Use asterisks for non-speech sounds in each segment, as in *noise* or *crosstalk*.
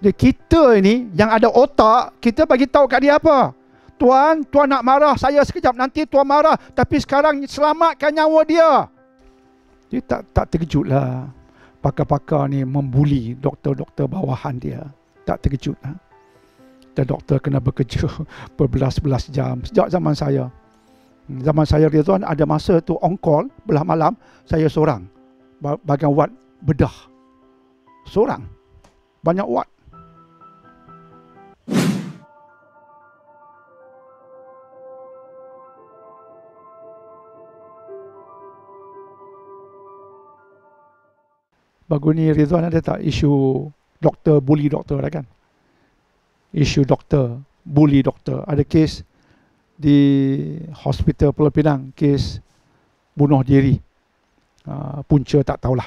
Dia kita ini yang ada otak, kita bagi tahu kat dia apa? Tuan, tuan nak marah saya sekejap nanti tuan marah, tapi sekarang selamatkan nyawa dia. Dia tak tak terkejutlah. Pakar-pakar ni membuli doktor-doktor bawahan dia. Tak terkejut terkejutlah. Dan doktor kena bekerja *laughs* berbelas-belas jam sejak zaman saya. Zaman saya dia tuan ada masa tu on call belah malam saya seorang bagian wad bedah. Seorang. Banyak wad ni Ridwan ada tak isu doktor bully doktor ada lah kan? Isu doktor bully doktor. Ada kes di hospital Pulau Pinang, kes bunuh diri. Uh, punca tak tahulah.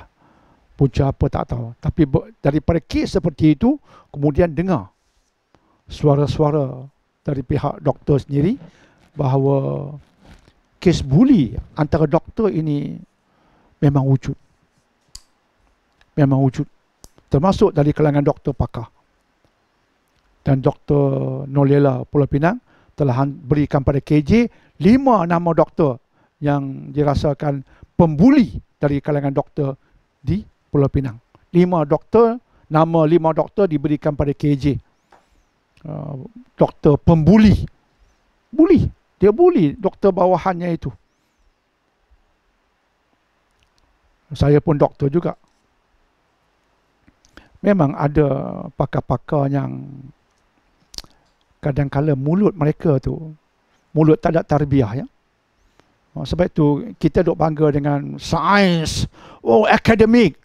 Punca apa tak tahu. Tapi daripada kes seperti itu, kemudian dengar suara-suara dari pihak doktor sendiri bahawa kes bully antara doktor ini memang wujud memang wujud termasuk dari kalangan doktor pakar dan doktor Nolela Pulau Pinang telah berikan pada KJ lima nama doktor yang dirasakan pembuli dari kalangan doktor di Pulau Pinang lima doktor nama lima doktor diberikan pada KJ uh, doktor pembuli buli dia buli doktor bawahannya itu saya pun doktor juga memang ada pakar-pakar yang kadang-kala mulut mereka tu mulut tak ada tarbiah ya. Oh, sebab itu kita dok bangga dengan science, oh academic.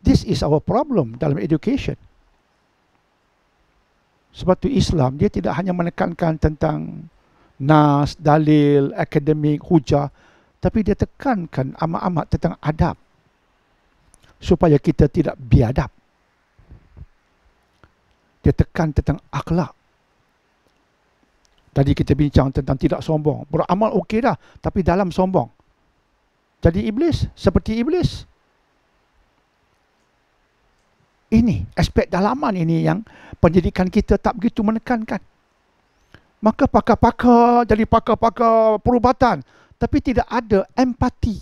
This is our problem dalam education. Sebab itu Islam dia tidak hanya menekankan tentang nas, dalil, academic hujah tapi dia tekankan amat-amat tentang adab supaya kita tidak biadab dia tekan tentang akhlak. Tadi kita bincang tentang tidak sombong. Beramal okey dah, tapi dalam sombong. Jadi iblis, seperti iblis. Ini, aspek dalaman ini yang pendidikan kita tak begitu menekankan. Maka pakar-pakar jadi pakar-pakar perubatan. Tapi tidak ada empati.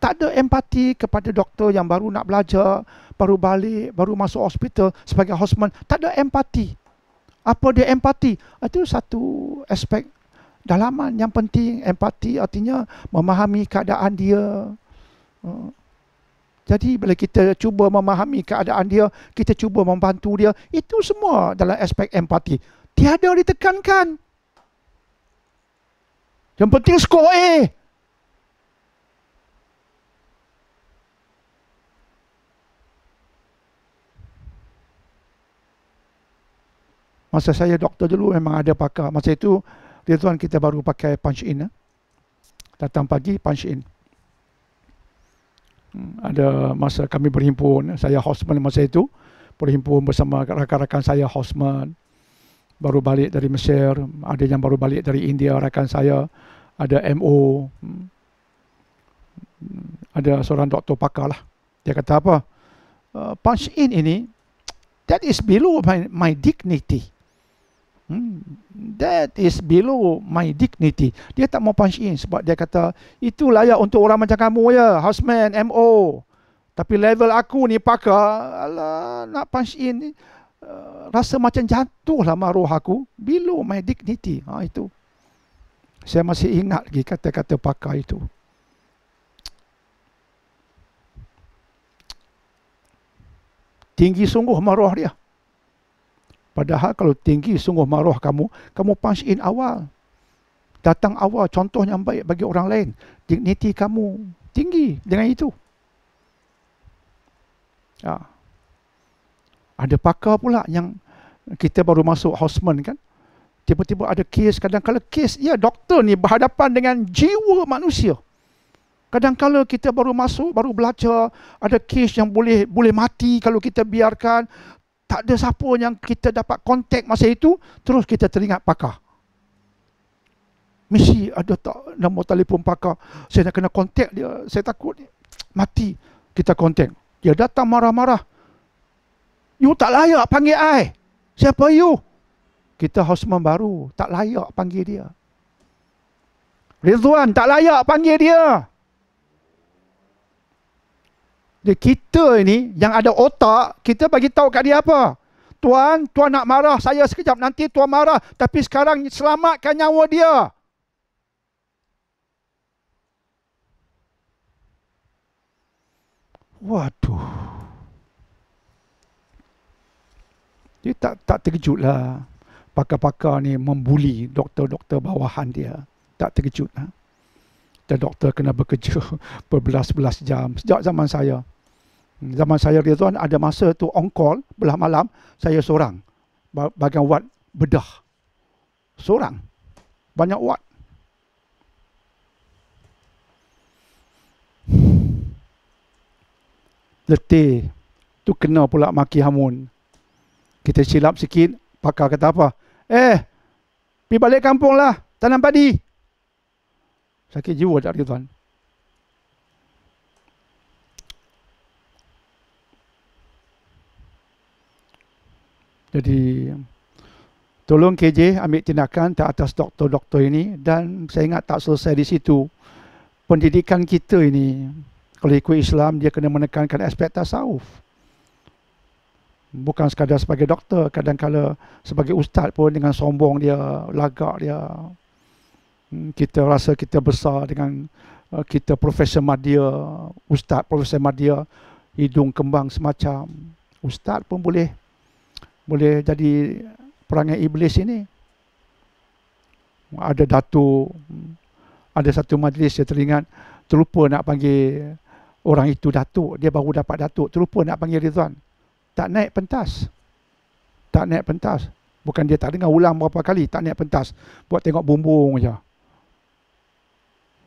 Tak ada empati kepada doktor yang baru nak belajar baru balik, baru masuk hospital sebagai hosman, tak ada empati. Apa dia empati? Itu satu aspek dalaman yang penting. Empati artinya memahami keadaan dia. Hmm. Jadi bila kita cuba memahami keadaan dia, kita cuba membantu dia, itu semua dalam aspek empati. Tiada ditekankan. Yang penting skor A. Masa saya doktor dulu memang ada pakar. Masa itu, dia tuan kita baru pakai punch in. Eh. Datang pagi, punch in. Hmm, ada masa kami berhimpun, saya hosman masa itu. Berhimpun bersama rakan-rakan saya hosman. Baru balik dari Mesir, ada yang baru balik dari India, rakan saya. Ada MO. Hmm. Ada seorang doktor pakar lah. Dia kata apa? Eh, punch in ini, that is below my, my dignity. Hmm, that is below my dignity. Dia tak mau punch in sebab dia kata itu layak untuk orang macam kamu ya, houseman, MO. Tapi level aku ni pakar, alah nak punch in ni uh, rasa macam jatuh lah maruah aku below my dignity. Ha, itu. Saya masih ingat lagi kata-kata pakar itu. Tinggi sungguh maruah dia. Padahal kalau tinggi sungguh maruah kamu, kamu punch in awal. Datang awal contoh yang baik bagi orang lain. Dignity kamu tinggi dengan itu. Ya. Ada pakar pula yang kita baru masuk Hosman kan. Tiba-tiba ada kes, kadang-kadang kes, ya doktor ni berhadapan dengan jiwa manusia. Kadang-kala kita baru masuk, baru belajar, ada kes yang boleh boleh mati kalau kita biarkan tak ada siapa yang kita dapat kontak masa itu, terus kita teringat pakar. Mesti ada tak nombor telefon pakar. Saya nak kena kontak dia. Saya takut dia mati. Kita kontak. Dia datang marah-marah. You tak layak panggil I. Siapa you? Kita Hosman baru. Tak layak panggil dia. Rizwan tak layak panggil dia. Dia kita ini yang ada otak, kita bagi tahu kat dia apa? Tuan, tuan nak marah saya sekejap nanti tuan marah, tapi sekarang selamatkan nyawa dia. Waduh. Dia tak tak terkejutlah. Pakar-pakar ni membuli doktor-doktor bawahan dia. Tak terkejutlah. Dan doktor kena bekerja *laughs* berbelas-belas jam sejak zaman saya. Zaman saya dia tuan ada masa tu on call belah malam saya seorang bagian wad bedah. Seorang. Banyak wad. Letih. Tu kena pula maki hamun. Kita silap sikit. Pakar kata apa? Eh, pi balik kampung lah. Tanam padi. Sakit jiwa tak, tuan. Jadi tolong KJ ambil tindakan atas doktor-doktor ini dan saya ingat tak selesai di situ. Pendidikan kita ini kalau ikut Islam dia kena menekankan aspek tasawuf. Bukan sekadar sebagai doktor, kadang kala sebagai ustaz pun dengan sombong dia, lagak dia. Hmm, kita rasa kita besar dengan uh, kita Profesor Madia, Ustaz Profesor Madia, hidung kembang semacam. Ustaz pun boleh boleh jadi perangai iblis ini. Ada datu ada satu majlis dia teringat, terlupa nak panggil orang itu datu dia baru dapat datu terlupa nak panggil Ridwan. Tak naik pentas. Tak naik pentas. Bukan dia tak dengar ulang berapa kali, tak naik pentas. Buat tengok bumbung saja.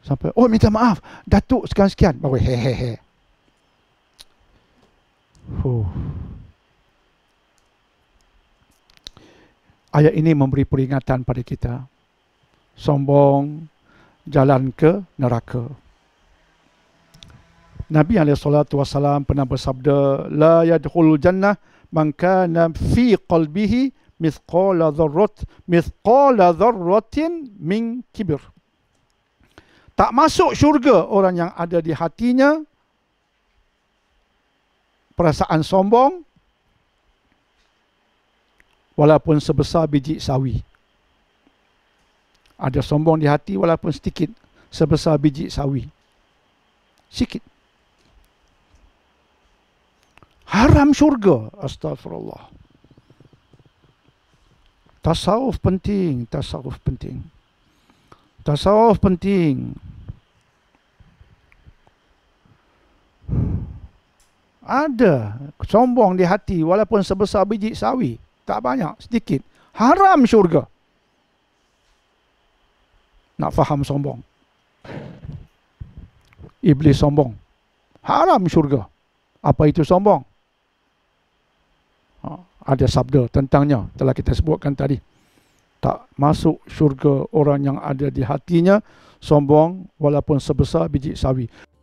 Sampai, oh minta maaf, datu sekian-sekian. Baru hehehe. huh ayat ini memberi peringatan pada kita. Sombong jalan ke neraka. Nabi alaihi salatu wasallam pernah bersabda, la yadkhul jannah man kana fi qalbihi mithqala dharrat mithqala dharratin min kibir. Tak masuk syurga orang yang ada di hatinya perasaan sombong walaupun sebesar biji sawi. Ada sombong di hati walaupun sedikit sebesar biji sawi. Sikit. Haram syurga. Astagfirullah. Tasawuf penting. Tasawuf penting. Tasawuf penting. Ada sombong di hati walaupun sebesar biji sawi. Tak banyak, sedikit. Haram syurga. Nak faham sombong. Iblis sombong. Haram syurga. Apa itu sombong? Ha, ada sabda tentangnya telah kita sebutkan tadi. Tak masuk syurga orang yang ada di hatinya sombong walaupun sebesar biji sawi.